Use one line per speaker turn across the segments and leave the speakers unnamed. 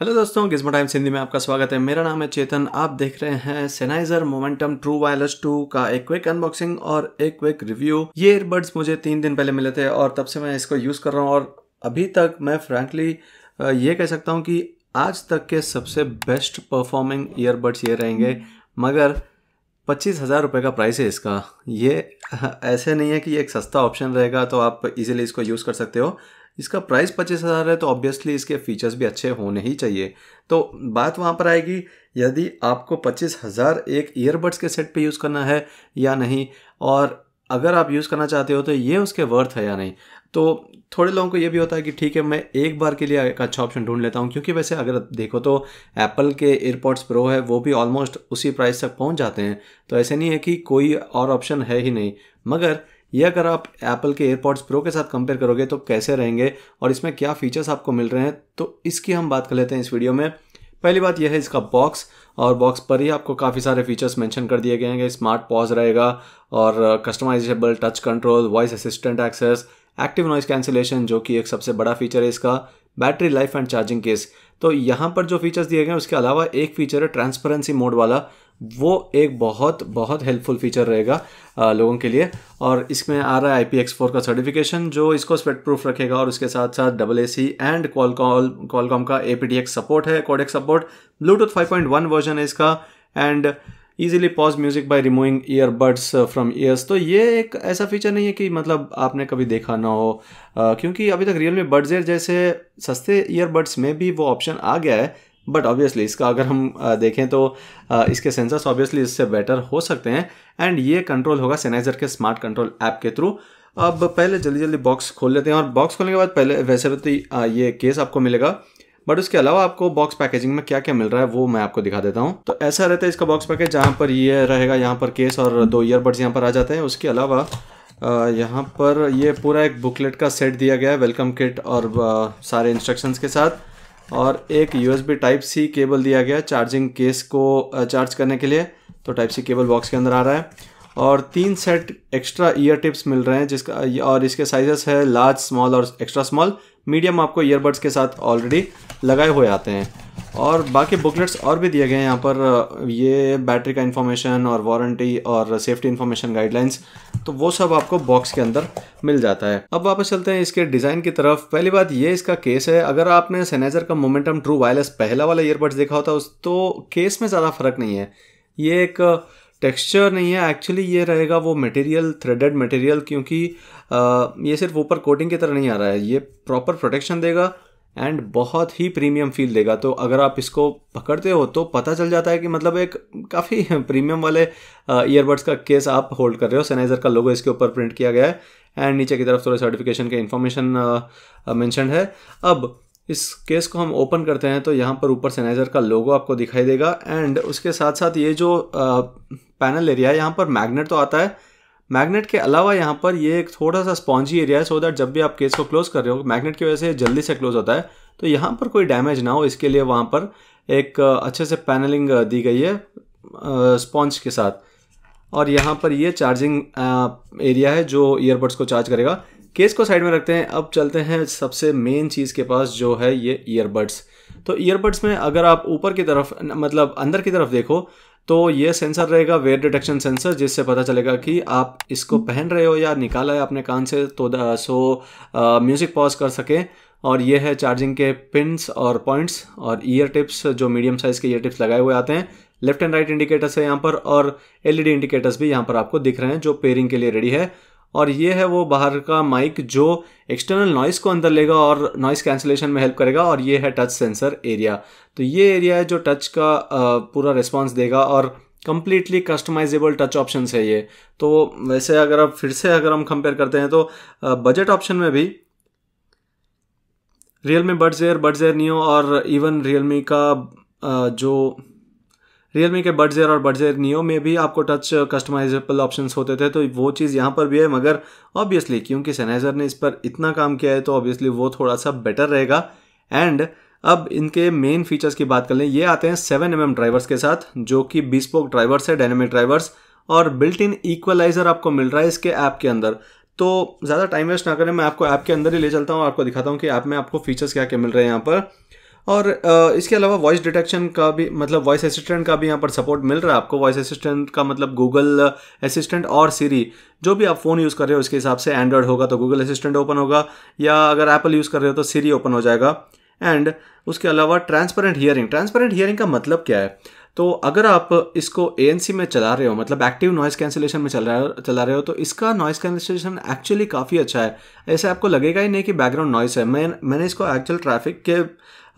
Hello दोस्तों गिजमो times Hindi में आपका स्वागत है मेरा नाम है चेतन आप देख रहे हैं Sennheiser momentum true wireless two का एक क्विक अनबॉक्सिंग और एक क्विक रिव्यू ये ईयरबड्स मुझे तीन दिन पहले मिले थे और तब से मैं इसको यूज़ कर रहा हूँ और अभी तक मैं फ्रैंकली ये कह सकता हूँ कि आज तक के सबसे बेस्ट परफॉर्मिंग ईयरबड्स ये रहेंगे मगर पच्चीस हज़ार रुपये का प्राइस है इसका ये ऐसे नहीं है कि एक सस्ता ऑप्शन रहेगा तो आप इजीली इसको यूज़ कर सकते हो इसका प्राइस पच्चीस हज़ार है तो ऑब्वियसली इसके फीचर्स भी अच्छे होने ही चाहिए तो बात वहाँ पर आएगी यदि आपको पच्चीस हज़ार एक ईयरबड्स के सेट पे यूज़ करना है या नहीं और अगर आप यूज़ करना चाहते हो तो ये उसके वर्थ है या नहीं तो थोड़े लोगों को ये भी होता है कि ठीक है मैं एक बार के लिए एक अच्छा ऑप्शन ढूंढ लेता हूँ क्योंकि वैसे अगर देखो तो एप्पल के एयरपॉड्स प्रो है वो भी ऑलमोस्ट उसी प्राइस तक पहुँच जाते हैं तो ऐसे नहीं है कि कोई और ऑप्शन है ही नहीं मगर ये अगर आप एप्पल के एयरपॉड्स प्रो के साथ कंपेयर करोगे तो कैसे रहेंगे और इसमें क्या फीचर्स आपको मिल रहे हैं तो इसकी हम बात कर लेते हैं इस वीडियो में पहली बात यह है इसका बॉक्स और बॉक्स पर ही आपको काफ़ी सारे फीचर्स मेंशन कर दिए गए हैं स्मार्ट पॉज रहेगा और customizable touch control voice assistant access active noise cancellation जो कि एक सबसे बड़ा फीचर है इसका battery life and charging case तो यहाँ पर जो फीचर्स दिए गए हैं उसके अलावा एक फीचर है ट्रांसपेरेंसी मोड वाला वो एक बहुत बहुत हेल्पफुल फीचर रहेगा लोगों के लिए और इसमें आ रहा है आई पी एक्स फोर का सर्टिफिकेशन जो इसको स्पेट प्रूफ रखेगा और उसके साथ साथ double A C and call Qualcomm का ए पी एक्स सपोर्ट है codec support bluetooth five point one version है इसका and easily pause music by removing earbuds from ears तो ये एक ऐसा फीचर नहीं है कि मतलब आपने कभी देखा ना हो क्योंकि अभी तक रियल में बड्स जैसे सस्ते ईयरबड्स में भी वो ऑप्शन आ गया है बट ऑब्वियसली इसका अगर हम देखें तो इसके सेंसर्स ऑब्वियसली इससे बेटर हो सकते हैं एंड ये कंट्रोल होगा सेनाइजर के स्मार्ट कंट्रोल ऐप के थ्रू अब पहले जल्दी जल्दी बॉक्स खोल लेते हैं और बॉक्स खोलने के बाद पहले वैसे भी तो ये केस आपको मिलेगा बट उसके अलावा आपको बॉक्स पैकेजिंग में क्या क्या मिल रहा है वो मैं आपको दिखा देता हूँ तो ऐसा रहता है इसका बॉक्स पैकेज जहाँ पर ये रहेगा यहाँ पर केस और दो ईयरबड्स यहाँ पर आ जाते हैं उसके अलावा यहाँ पर ये पूरा एक बुकलेट का सेट दिया गया है वेलकम किट और सारे इंस्ट्रक्शंस के साथ और एक यूएसबी टाइप सी केबल दिया गया चार्जिंग केस को चार्ज करने के लिए तो टाइप सी केबल बॉक्स के अंदर आ रहा है और तीन सेट एक्स्ट्रा ईयर टिप्स मिल रहे हैं जिसका और इसके साइजेस है लार्ज स्मॉल और एक्स्ट्रा स्मॉल मीडियम आपको ईयरबड्स के साथ ऑलरेडी लगाए हुए आते हैं और बाकी बुकलेट्स और भी दिए गए हैं यहाँ पर ये बैटरी का इन्फॉर्मेशन और वारंटी और सेफ्टी इन्फॉर्मेशन गाइडलाइंस तो वो सब आपको बॉक्स के अंदर मिल जाता है अब वापस चलते हैं इसके डिज़ाइन की तरफ पहली बात ये इसका केस है अगर आपने सेनेजर का मोमेंटम ट्रू वायरलेस पहला वाला ईयरबड्स देखा होता उस तो केस में ज़्यादा फर्क नहीं है ये एक टेक्सचर नहीं है एक्चुअली ये रहेगा वो मटेरियल थ्रेडेड मटेरियल क्योंकि आ, ये सिर्फ ऊपर कोटिंग की तरह नहीं आ रहा है ये प्रॉपर प्रोटेक्शन देगा एंड बहुत ही प्रीमियम फील देगा तो अगर आप इसको पकड़ते हो तो पता चल जाता है कि मतलब एक काफ़ी प्रीमियम वाले ईयरबड्स का केस आप होल्ड कर रहे हो सैनाइजर का लोगो इसके ऊपर प्रिंट किया गया है एंड नीचे की तरफ थोड़े सर्टिफिकेशन के इन्फॉर्मेशन मैंशन है अब इस केस को हम ओपन करते हैं तो यहाँ पर ऊपर सेनाइज़र का लोगो आपको दिखाई देगा एंड उसके साथ साथ ये जो पैनल एरिया है यहाँ पर मैग्नेट तो आता है मैग्नेट के अलावा यहाँ पर ये एक थोड़ा सा स्पॉन्जी एरिया है सो दैट जब भी आप केस को क्लोज कर रहे हो मैग्नेट की वजह से जल्दी से क्लोज होता है तो यहाँ पर कोई डैमेज ना हो इसके लिए वहाँ पर एक अच्छे से पैनलिंग दी गई है स्पॉन्ज के साथ और यहाँ पर ये चार्जिंग एरिया है जो ईयरबड्स को चार्ज करेगा केस को साइड में रखते हैं अब चलते हैं सबसे मेन चीज़ के पास जो है ये ईयरबड्स तो ईयरबड्स में अगर आप ऊपर की तरफ मतलब अंदर की तरफ देखो तो ये सेंसर रहेगा वेयर डिटेक्शन सेंसर जिससे पता चलेगा कि आप इसको पहन रहे हो या निकाला है अपने कान से तो सो म्यूज़िक पॉज कर सके और ये है चार्जिंग के पिंस और पॉइंट्स और ईयर टिप्स जो मीडियम साइज़ के ईयर टिप्स लगाए हुए आते हैं लेफ्ट एंड राइट इंडिकेटर्स है यहाँ पर और एलईडी इंडिकेटर्स e भी यहाँ पर आपको दिख रहे हैं जो पेयरिंग के लिए रेडी है और ये है वो बाहर का माइक जो एक्सटर्नल नॉइस को अंदर लेगा और नॉइस कैंसिलेशन में हेल्प करेगा और ये है टच सेंसर एरिया तो ये एरिया है जो टच का पूरा रिस्पॉन्स देगा और कम्प्लीटली कस्टमाइजेबल टच ऑप्शन है ये तो वैसे अगर आप फिर से अगर हम कंपेयर करते हैं तो बजट ऑप्शन में भी Realme buds air buds air neo और इवन रियल मी का जो रियल मी के बड्स एयर और बड जेयर नियो में भी आपको टच कस्टमाइजेबल ऑप्शंस होते थे तो वो चीज़ यहाँ पर भी है मगर ऑब्वियसली क्योंकि सेनेजर ने इस पर इतना काम किया है तो ऑब्वियसली वो थोड़ा सा बेटर रहेगा एंड अब इनके मेन फीचर्स की बात कर लें ये आते हैं सेवन एम एम ड्राइवर्स के साथ जो कि बीस्पोक ड्राइवर्स है डायनेमिक ड्राइवर्स और बिल्ट इन इक्वलाइजर आपको मिल रहा है इसके ऐप के अंदर तो ज़्यादा टाइम वेस्ट ना करें मैं आपको ऐप के अंदर ही ले चलता हूँ आपको दिखाता हूँ कि ऐप आप में आपको फीचर्स क्या क्या मिल रहे हैं यहाँ पर और इसके अलावा वॉइस डिटेक्शन का भी मतलब वॉइस असिस्टेंट का भी यहाँ पर सपोर्ट मिल रहा है आपको वॉइस असिस्टेंट का मतलब गूगल असिस्टेंट और सीरी जो भी आप फ़ोन यूज़ कर रहे हो उसके हिसाब से एंड्रॉयड होगा तो गूगल असिस्टेंट ओपन होगा या अगर एप्पल यूज़ कर रहे हो तो सीरी ओपन हो जाएगा एंड उसके अलावा ट्रांसपेरेंट हियरिंग ट्रांसपेरेंट हियरिंग का मतलब क्या है तो अगर आप इसको ए में चला रहे हो मतलब एक्टिव नॉइस कैंसिलेशन में चला रहे चला रहे हो तो इसका नॉइस कैंसिलेशन एक्चुअली काफ़ी अच्छा है ऐसे आपको लगेगा ही नहीं कि बैकग्राउंड नॉइस है मैं मैंने इसको एक्चुअल ट्रैफिक के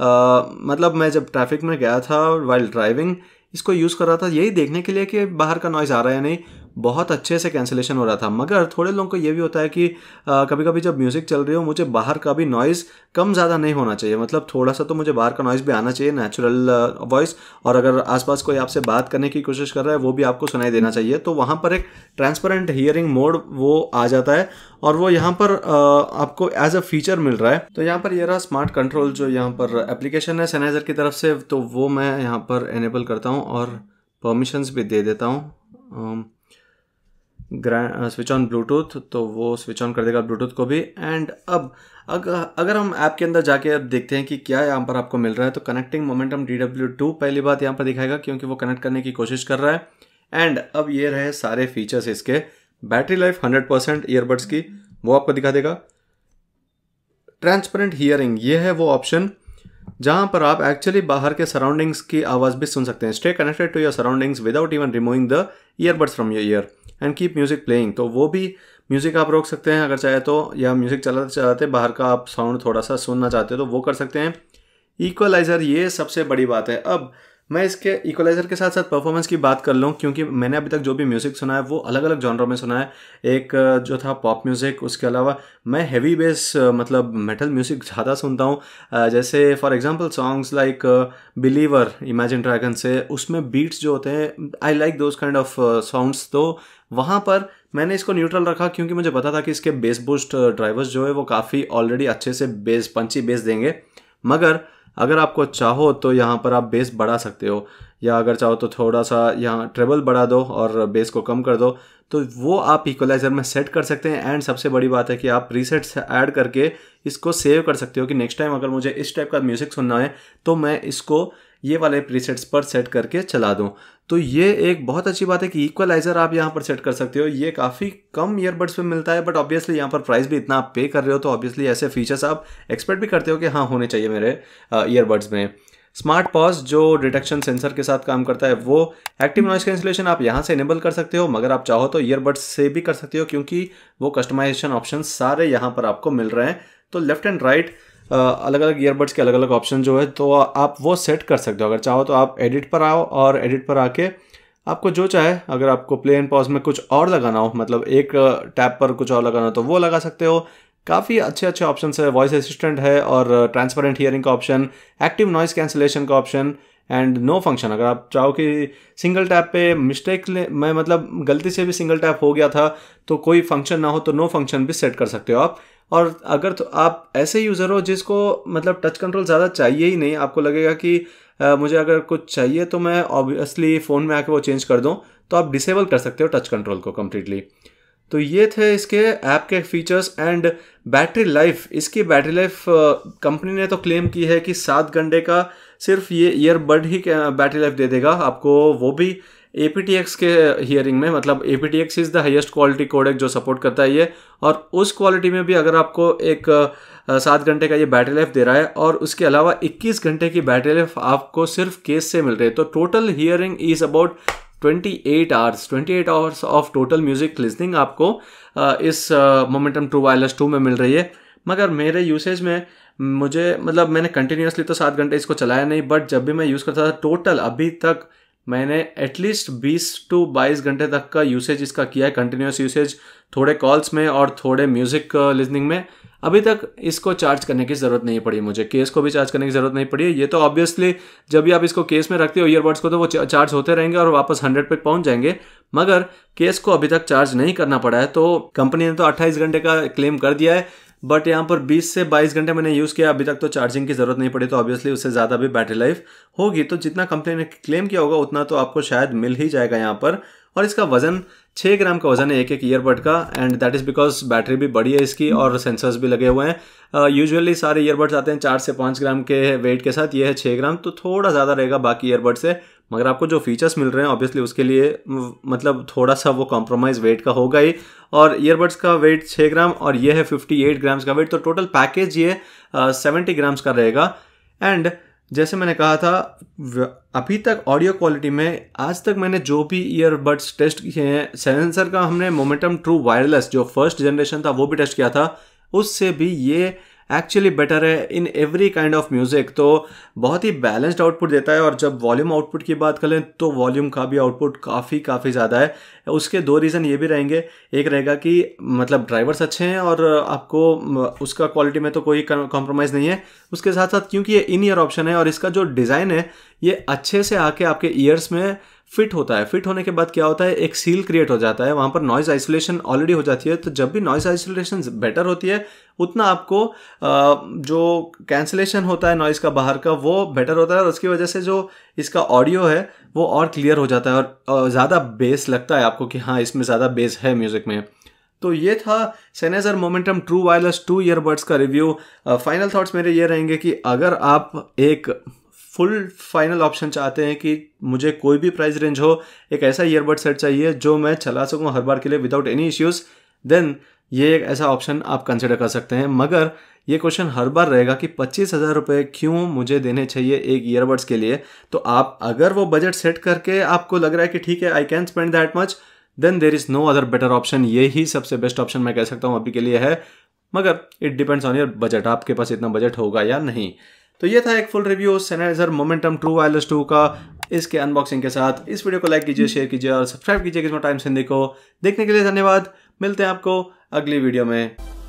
मतलब मैं जब ट्रैफिक में गया था वाइल ड्राइविंग इसको यूज़ कर रहा था यही देखने के लिए कि बाहर का नॉइज़ आ रहा है या नहीं बहुत अच्छे से कैंसिलेशन हो रहा था मगर थोड़े लोगों को ये भी होता है कि आ, कभी कभी जब म्यूज़िक चल रही हो मुझे बाहर का भी नॉइज़ कम ज़्यादा नहीं होना चाहिए मतलब थोड़ा सा तो मुझे बाहर का नॉइज़ भी आना चाहिए नेचुरल वॉइस और अगर आसपास कोई आपसे बात करने की कोशिश कर रहा है वो भी आपको सुनाई देना चाहिए तो वहाँ पर एक ट्रांसपेरेंट हियरिंग मोड वो आ जाता है और वो यहाँ पर आ, आपको एज अ फीचर मिल रहा है तो यहाँ पर ये रहा स्मार्ट कंट्रोल जो यहाँ पर एप्लीकेशन है सैनाइज़र की तरफ से तो वो मैं यहाँ पर एनेबल करता हूँ और परमिशंस भी दे देता हूँ स्विच ऑन ब्लूटूथ तो वो स्विच ऑन कर देगा ब्लूटूथ को भी एंड अब अगर अगर हम ऐप के अंदर जाके अब देखते हैं कि क्या यहाँ पर आपको मिल रहा है तो connecting momentum D W two पहली बात यहाँ पर दिखाएगा क्योंकि वो कनेक्ट करने की कोशिश कर रहा है एंड अब ये रहे सारे फीचर्स इसके battery life hundred percent earbuds की वो आपको दिखा देगा ट्रांसपेरेंट हियरिंग ये है वो ऑप्शन जहां पर आप एक्चुअली बाहर के सराउंडिंग्स की आवाज़ भी सुन सकते हैं stay connected to your surroundings without even removing the earbuds from your ear and keep music playing तो वो भी म्यूज़िक आप रोक सकते हैं अगर चाहे तो या म्यूज़िक चलाते चलाते बाहर का आप साउंड थोड़ा सा सुनना चाहते हो तो वो कर सकते हैं इक्वलाइज़र ये सबसे बड़ी बात है अब मैं इसके इक्वलाइजर के साथ साथ परफॉर्मेंस की बात कर लूँ क्योंकि मैंने अभी तक जो भी म्यूज़िक सुना है वो अलग अलग जॉनरों में सुना है एक जो था पॉप म्यूज़िक उसके अलावा मैं हैवी बेस मतलब मेटल म्यूज़िक ज़्यादा सुनता हूँ जैसे for example songs like Believer Imagine Dragon से उसमें बीट्स जो होते हैं I like those kind of sounds तो वहाँ पर मैंने इसको न्यूट्रल रखा क्योंकि मुझे पता था कि इसके बेस बूस्ट ड्राइवर्स जो है वो काफ़ी ऑलरेडी अच्छे से बेस पंची बेस देंगे मगर अगर आपको चाहो तो यहाँ पर आप बेस बढ़ा सकते हो या अगर चाहो तो थोड़ा सा यहाँ ट्रेबल बढ़ा दो और बेस को कम कर दो तो वो आप इक्वलाइज़र में सेट कर सकते हैं एंड सबसे बड़ी बात है कि आप रीसेट ऐड करके इसको सेव कर सकते हो कि नेक्स्ट टाइम अगर मुझे इस टाइप का म्यूज़िक सुनना है तो मैं इसको ये वाले प्रीसेट्स पर सेट करके चला दूँ तो ये एक बहुत अच्छी बात है कि इक्वलाइज़र आप यहाँ पर सेट कर सकते हो ये काफ़ी कम ईयरबड्स पे मिलता है बट ऑब्वियसली यहाँ पर प्राइस भी इतना आप पे कर रहे हो तो ऑब्वियसली ऐसे फीचर्स आप एक्सपेक्ट भी करते हो कि हाँ होने चाहिए मेरे ईयरबड्स में स्मार्ट पॉज जो डिटेक्शन सेंसर के साथ काम करता है वो एक्टिव नॉइस कैंसिलेशन आप यहाँ से इनेबल कर सकते हो मगर आप चाहो तो ईयरबड्स से भी कर सकते हो क्योंकि वो कस्टमाइजेशन ऑप्शन सारे यहाँ पर आपको मिल रहे हैं तो लेफ्ट एंड राइट right, अलग अलग ईयरबड्स के अलग अलग ऑप्शन जो है तो आप वो सेट कर सकते हो अगर चाहो तो आप एडिट पर आओ और एडिट पर आके आपको जो चाहे अगर आपको प्ले एंड पॉज में कुछ और लगाना हो मतलब एक टैप पर कुछ और लगाना हो तो वो लगा सकते हो काफ़ी अच्छे अच्छे ऑप्शन है वॉइस असिस्टेंट है और ट्रांसपेरेंट हियरिंग का ऑप्शन एक्टिव नॉइस कैंसिलेशन का ऑप्शन एंड नो फंक्शन अगर आप चाहो कि सिंगल टैप पे मिस्टेक मैं मतलब गलती से भी सिंगल टैप हो गया था तो कोई फंक्शन ना हो तो नो no फंक्शन भी सेट कर सकते हो आप और अगर तो आप ऐसे यूज़र हो जिसको मतलब टच कंट्रोल ज़्यादा चाहिए ही नहीं आपको लगेगा कि आ, मुझे अगर कुछ चाहिए तो मैं ऑब्वियसली फ़ोन में आके वो चेंज कर दूँ तो आप डिसेबल कर सकते हो टच कंट्रोल को कम्प्लीटली तो ये थे इसके ऐप के फीचर्स एंड बैटरी लाइफ इसकी बैटरी लाइफ कंपनी ने तो क्लेम की है कि सात घंटे का सिर्फ ये ईयरबड ही बैटरी लाइफ दे देगा आपको वो भी ए के हियरिंग में मतलब A P T X is the highest quality codec जो सपोर्ट करता है ये और उस क्वालिटी में भी अगर आपको एक सात घंटे का ये बैटरी लाइफ दे रहा है और उसके अलावा 21 घंटे की बैटरी लाइफ आपको सिर्फ केस से मिल रही है तो total hearing is about 28 hours twenty eight hours of total music listening आपको इस मोमेंटम टू वायरलेस टू में मिल रही है मगर मेरे यूसेज में मुझे मतलब मैंने कंटिन्यूसली तो सात घंटे इसको चलाया नहीं बट जब भी मैं यूज़ करता था टोटल अभी तक मैंने एटलीस्ट 20 टू 22 घंटे तक का यूसेज इसका किया है कंटिन्यूस यूसेज थोड़े कॉल्स में और थोड़े म्यूज़िक लिसनिंग uh, में अभी तक इसको चार्ज करने की ज़रूरत नहीं पड़ी मुझे केस को भी चार्ज करने की ज़रूरत नहीं पड़ी ये तो ऑब्वियसली जब भी आप इसको केस में रखते हो ईयरबड्स को तो वो चार्ज होते रहेंगे और वापस हंड्रेड पे पहुंच जाएंगे मगर केस को अभी तक चार्ज नहीं करना पड़ा है तो कंपनी ने तो अट्ठाईस घंटे का क्लेम कर दिया है बट यहाँ पर 20 से 22 घंटे मैंने यूज़ किया अभी तक तो चार्जिंग की ज़रूरत नहीं पड़ी तो ऑब्वियसली उससे ज़्यादा भी बैटरी लाइफ होगी तो जितना कंपनी ने क्लेम किया होगा उतना तो आपको शायद मिल ही जाएगा यहाँ पर और इसका वजन 6 ग्राम का वजन है एक एक ईयरबड का and that is because battery भी बड़ी है इसकी और सेंसर्स भी लगे हुए हैं यूजुअली uh, सारे ईयरबड्स आते हैं चार से पाँच ग्राम के वेट के साथ ये है छः ग्राम तो थोड़ा ज़्यादा रहेगा बाकी ईयरबड से मगर आपको जो फीचर्स मिल रहे हैं ऑब्वियसली उसके लिए मतलब थोड़ा सा वो कॉम्प्रोमाइज वेट का होगा ही और ईयरबड्स का वेट 6 ग्राम और ये है 58 ग्राम्स का वेट तो टोटल पैकेज ये सेवेंटी ग्राम्स का रहेगा एंड जैसे मैंने कहा था अभी तक ऑडियो क्वालिटी में आज तक मैंने जो भी ईयरबड्स टेस्ट किए हैं सेंसर का हमने मोमेंटम ट्रू वायरलेस जो फर्स्ट जनरेशन था वो भी टेस्ट किया था उससे भी ये एक्चुअली बेटर है in every kind of music तो बहुत ही बैलेंस्ड आउटपुट देता है और जब वॉल्यूम आउटपुट की बात करें तो वॉल्यूम का भी आउटपुट काफ़ी काफ़ी ज़्यादा है उसके दो रीज़न ये भी रहेंगे एक रहेगा कि मतलब ड्राइवर्स अच्छे हैं और आपको उसका क्वालिटी में तो कोई कॉम्प्रोमाइज़ नहीं है उसके साथ साथ क्योंकि ये इन ईयर ऑप्शन है और इसका जो डिज़ाइन है ये अच्छे से आके आपके ईयर्स में फिट होता है फिट होने के बाद क्या होता है एक सील क्रिएट हो जाता है वहाँ पर नॉइज़ आइसोलेशन ऑलरेडी हो जाती है तो जब भी नॉइज़ आइसोलेशन बेटर होती है उतना आपको जो कैंसलेशन होता है नॉइज़ का बाहर का वो बेटर होता है और उसकी वजह से जो इसका ऑडियो है वो और क्लियर हो जाता है और ज़्यादा बेस लगता है आपको कि हाँ इसमें ज़्यादा बेस है म्यूज़िक में तो ये था Sennheiser momentum true wireless two earbuds का रिव्यू फाइनल थॉट्स मेरे ये रहेंगे कि अगर आप एक फुल फाइनल ऑप्शन चाहते हैं कि मुझे कोई भी प्राइस रेंज हो एक ऐसा ईयरबड सेट चाहिए जो मैं चला सकूँ हर बार के लिए विदाउट एनी इश्यूज़ देन ये एक ऐसा ऑप्शन आप कंसिडर कर सकते हैं मगर ये क्वेश्चन हर बार रहेगा कि पच्चीस हज़ार रुपये क्यों मुझे देने चाहिए एक ईयरबड्स के लिए तो आप अगर वो बजट सेट करके आपको लग रहा है कि ठीक है I can spend that much then there is no other better option ये ही सबसे बेस्ट ऑप्शन मैं कह सकता हूँ अभी के लिए है मगर it depends on your budget आपके पास इतना बजट होगा या नहीं तो ये था एक full review Sennheiser momentum true wireless two का इसके अनबॉक्सिंग के साथ इस वीडियो को लाइक कीजिए शेयर हम्म। कीजिए और सब्सक्राइब कीजिए किस्मत टाइम्स हिंदी को देखने के लिए धन्यवाद मिलते हैं आपको अगली वीडियो में